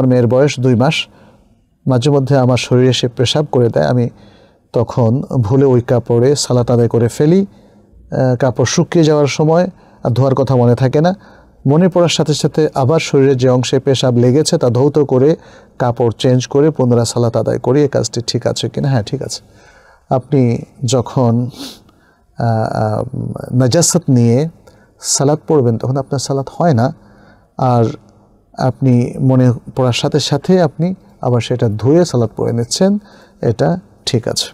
আমার মেয়ের বয়স দুই মাস মাঝে মধ্যে আমার শরীরে সে পেশাব করে দেয় আমি তখন ভুলে ওই কাপড়ে সালাত আদায় করে ফেলি কাপড় শুকিয়ে যাওয়ার সময় আর ধোয়ার কথা মনে থাকে না মনে পড়ার সাথে সাথে আবার শরীরের যে অংশে পেশাব লেগেছে তা ধৌত করে কাপড় চেঞ্জ করে পুনরায় সালাত আদায় করি এ কাজটি ঠিক আছে কি না হ্যাঁ ঠিক আছে আপনি যখন নাজাসাত নিয়ে সালাদ পড়বেন তখন আপনার সালাদ হয় না আর আপনি মনে পড়ার সাথে সাথে আপনি আবার সেটা ধুয়ে সালাদ পড়ে নিচ্ছেন এটা ঠিক আছে